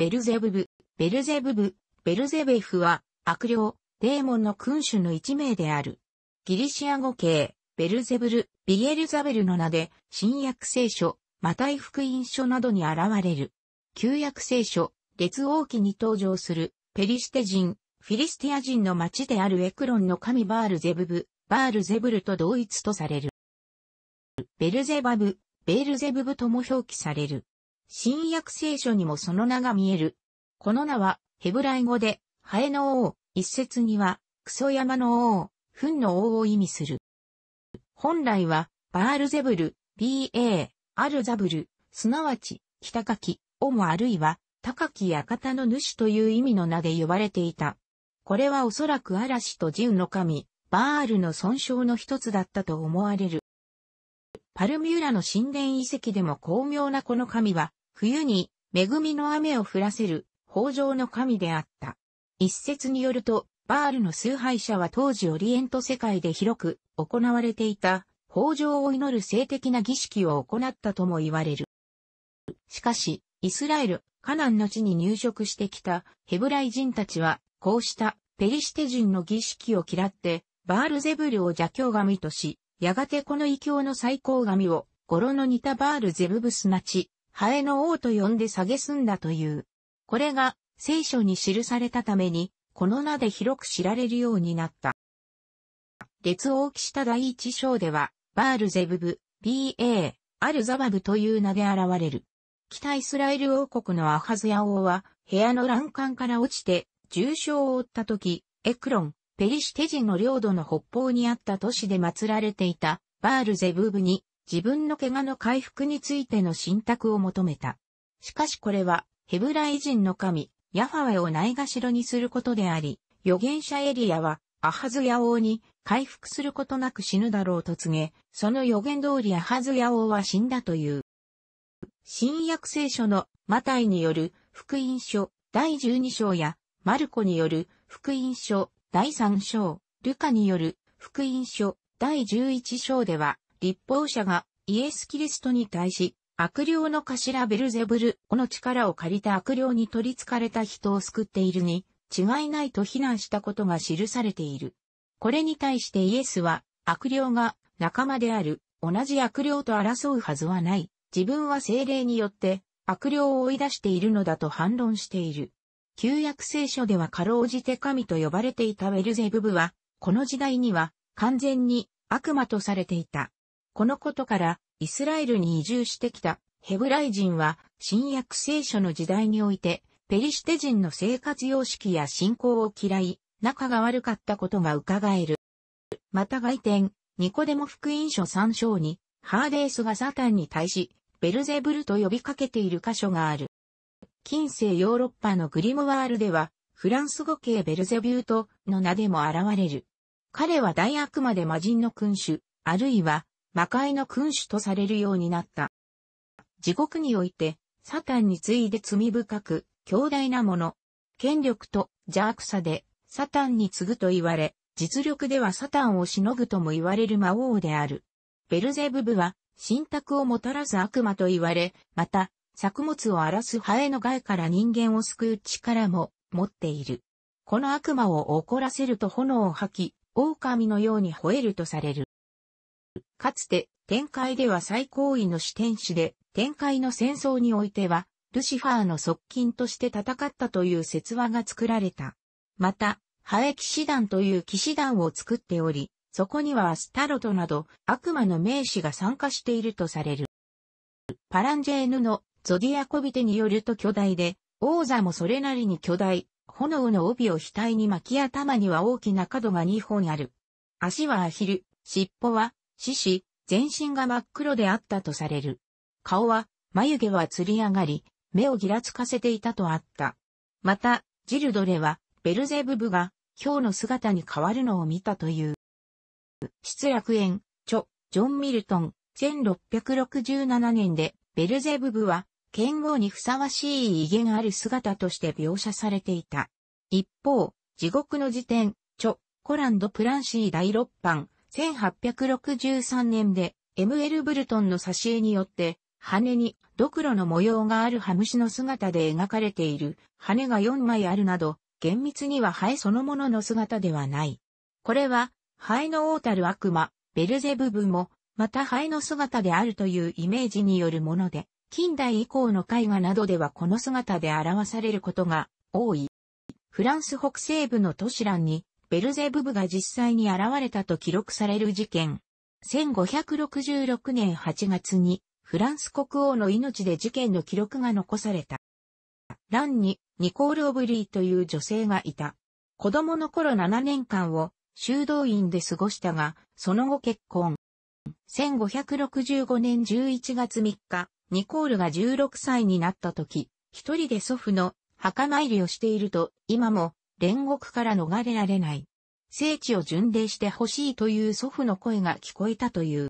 ベルゼブブ、ベルゼブブ、ベルゼベフは、悪霊、デーモンの君主の一名である。ギリシア語系、ベルゼブル、ビエルザベルの名で、新約聖書、マタイ福音書などに現れる。旧約聖書、列王記に登場する、ペリシテ人、フィリスティア人の町であるエクロンの神バールゼブブ、バールゼブルと同一とされる。ベルゼバブ、ベールゼブブとも表記される。新約聖書にもその名が見える。この名は、ヘブライ語で、ハエの王、一説には、クソ山の王、フンの王を意味する。本来は、バールゼブル、BA、アルザブル、すなわち、北垣、き、オモあるいは、高き館の主という意味の名で呼ばれていた。これはおそらく嵐とジウの神、バールの損傷の一つだったと思われる。パルミューラの神殿遺跡でも巧妙なこの神は、冬に恵みの雨を降らせる豊穣の神であった。一説によると、バールの崇拝者は当時オリエント世界で広く行われていた豊穣を祈る性的な儀式を行ったとも言われる。しかし、イスラエル、カナンの地に入植してきたヘブライ人たちは、こうしたペリシテ人の儀式を嫌って、バールゼブルを邪教神とし、やがてこの異教の最高神を、ゴロの似たバールゼブブスな地、ハエの王と呼んで蔑んだという。これが聖書に記されたために、この名で広く知られるようになった。列王記した第一章では、バールゼブブ、BA、アルザバブという名で現れる。北イスラエル王国のアハズヤ王は、部屋の欄干から落ちて、重傷を負った時、エクロン、ペリシテ人の領土の北方にあった都市で祀られていた、バールゼブブに、自分の怪我の回復についての信託を求めた。しかしこれは、ヘブライ人の神、ヤファウェをないがしろにすることであり、預言者エリアは、アハズヤ王に回復することなく死ぬだろうと告げ、その予言通りアハズヤ王は死んだという。新約聖書のマタイによる福音書第12章やマルコによる福音書第3章、ルカによる福音書第11章では立法者がイエス・キリストに対し、悪霊の頭ベルゼブル、この力を借りた悪霊に取り憑かれた人を救っているに、違いないと非難したことが記されている。これに対してイエスは、悪霊が仲間である、同じ悪霊と争うはずはない、自分は精霊によって悪霊を追い出しているのだと反論している。旧約聖書ではかろうじて神と呼ばれていたベルゼブブは、この時代には完全に悪魔とされていた。このことから、イスラエルに移住してきたヘブライ人は、新約聖書の時代において、ペリシテ人の生活様式や信仰を嫌い、仲が悪かったことが伺える。また外転、ニコデモ福音書3章に、ハーデースがサタンに対し、ベルゼブルと呼びかけている箇所がある。近世ヨーロッパのグリムワールでは、フランス語系ベルゼビュートの名でも現れる。彼は大悪魔で魔人の君主、あるいは魔界の君主とされるようになった。地獄において、サタンに次いで罪深く、強大なもの、権力と邪悪さで、サタンに次ぐと言われ、実力ではサタンをしのぐとも言われる魔王である。ベルゼブブは、神託をもたらす悪魔と言われ、また、作物を荒らすハエの害から人間を救う力も持っている。この悪魔を怒らせると炎を吐き、狼のように吠えるとされる。かつて、天界では最高位の視天使で、天界の戦争においては、ルシファーの側近として戦ったという説話が作られた。また、ハエ騎士団という騎士団を作っており、そこにはアスタロトなど悪魔の名士が参加しているとされる。パランジェーヌのゾディアコビテによると巨大で、王座もそれなりに巨大、炎の帯を額に巻き頭には大きな角が2本ある。足はアヒル、尻尾は死し、全身が真っ黒であったとされる。顔は、眉毛はつり上がり、目をぎらつかせていたとあった。また、ジルドレは、ベルゼブブが、ヒョウの姿に変わるのを見たという。失楽園、著、ジョン・ミルトン、1667年で、ベルゼブブは、剣豪にふさわしい威厳ある姿として描写されていた。一方、地獄の辞典、著、コランド・プランシー第6版、1863年で ML ブルトンの挿絵によって、羽にドクロの模様がある羽虫の姿で描かれている羽が4枚あるなど、厳密にはハエそのものの姿ではない。これは、ハエの王たる悪魔、ベルゼブブも、またハエの姿であるというイメージによるもので、近代以降の絵画などではこの姿で表されることが多い。フランス北西部の都市ランにベルゼブブが実際に現れたと記録される事件。1566年8月に、フランス国王の命で事件の記録が残された。ンに、ニコール・オブリーという女性がいた。子供の頃7年間を修道院で過ごしたが、その後結婚。1565年11月3日、ニコールが16歳になった時、一人で祖父の墓参りをしていると、今も煉獄から逃れられない。聖地を巡礼してほしいという祖父の声が聞こえたという。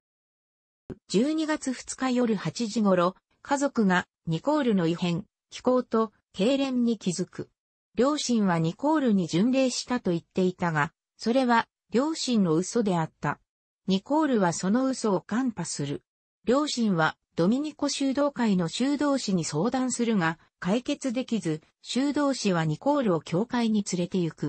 12月2日夜8時頃、家族がニコールの異変、気候と痙攣に気づく。両親はニコールに巡礼したと言っていたが、それは両親の嘘であった。ニコールはその嘘を看破する。両親はドミニコ修道会の修道士に相談するが、解決できず、修道士はニコールを教会に連れて行く。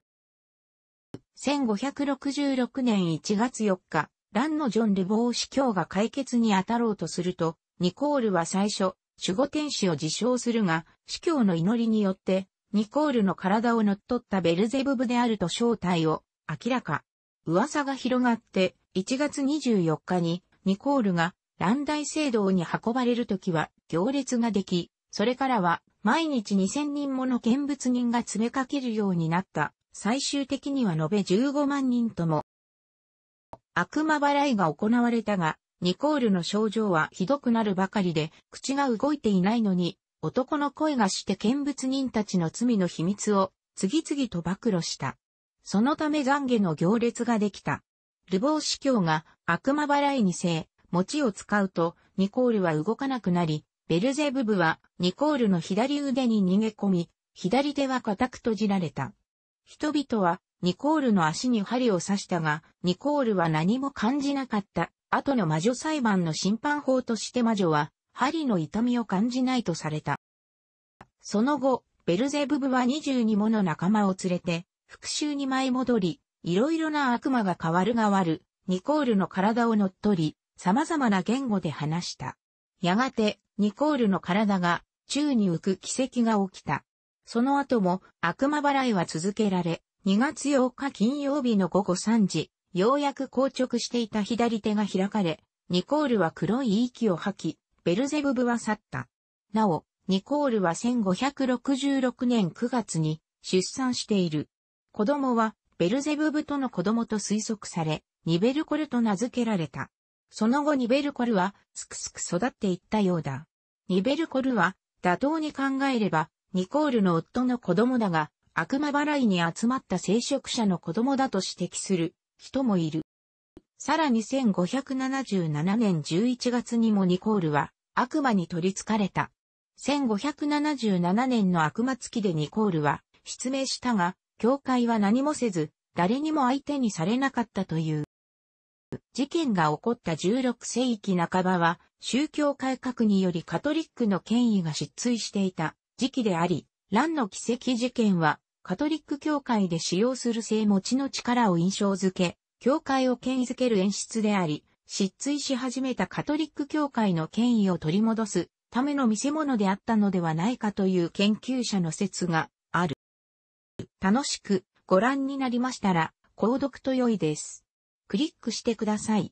1566年1月4日、ランのジョン・ルボー司教が解決に当たろうとすると、ニコールは最初、守護天使を自称するが、司教の祈りによって、ニコールの体を乗っ取ったベルゼブブであると正体を明らか。噂が広がって、1月24日にニコールが乱大聖堂に運ばれるときは行列ができ、それからは毎日2000人もの見物人が詰めかけるようになった。最終的には延べ15万人とも。悪魔払いが行われたが、ニコールの症状はひどくなるばかりで、口が動いていないのに、男の声がして見物人たちの罪の秘密を次々と暴露した。そのため懺悔の行列ができた。ルボー司教が悪魔払いにせい、持ちを使うと、ニコールは動かなくなり、ベルゼブブは、ニコールの左腕に逃げ込み、左手は固く閉じられた。人々は、ニコールの足に針を刺したが、ニコールは何も感じなかった。後の魔女裁判の審判法として魔女は、針の痛みを感じないとされた。その後、ベルゼブブは22もの仲間を連れて、復讐に舞い戻り、いろいろな悪魔が変わる変わる、ニコールの体を乗っ取り、様々な言語で話した。やがて、ニコールの体が宙に浮く奇跡が起きた。その後も悪魔払いは続けられ、2月8日金曜日の午後3時、ようやく硬直していた左手が開かれ、ニコールは黒い息を吐き、ベルゼブブは去った。なお、ニコールは1566年9月に出産している。子供はベルゼブブとの子供と推測され、ニベルコルと名付けられた。その後ニベルコルはすくすく育っていったようだ。ニベルコルは妥当に考えればニコールの夫の子供だが悪魔払いに集まった聖職者の子供だと指摘する人もいる。さらに1577年11月にもニコールは悪魔に取り憑かれた。1577年の悪魔付きでニコールは失明したが、教会は何もせず、誰にも相手にされなかったという。事件が起こった16世紀半ばは、宗教改革によりカトリックの権威が失墜していた時期であり、蘭の奇跡事件は、カトリック教会で使用する性持ちの力を印象づけ、教会を権威づける演出であり、失墜し始めたカトリック教会の権威を取り戻すための見せ物であったのではないかという研究者の説がある。楽しくご覧になりましたら、購読と良いです。クリックしてください。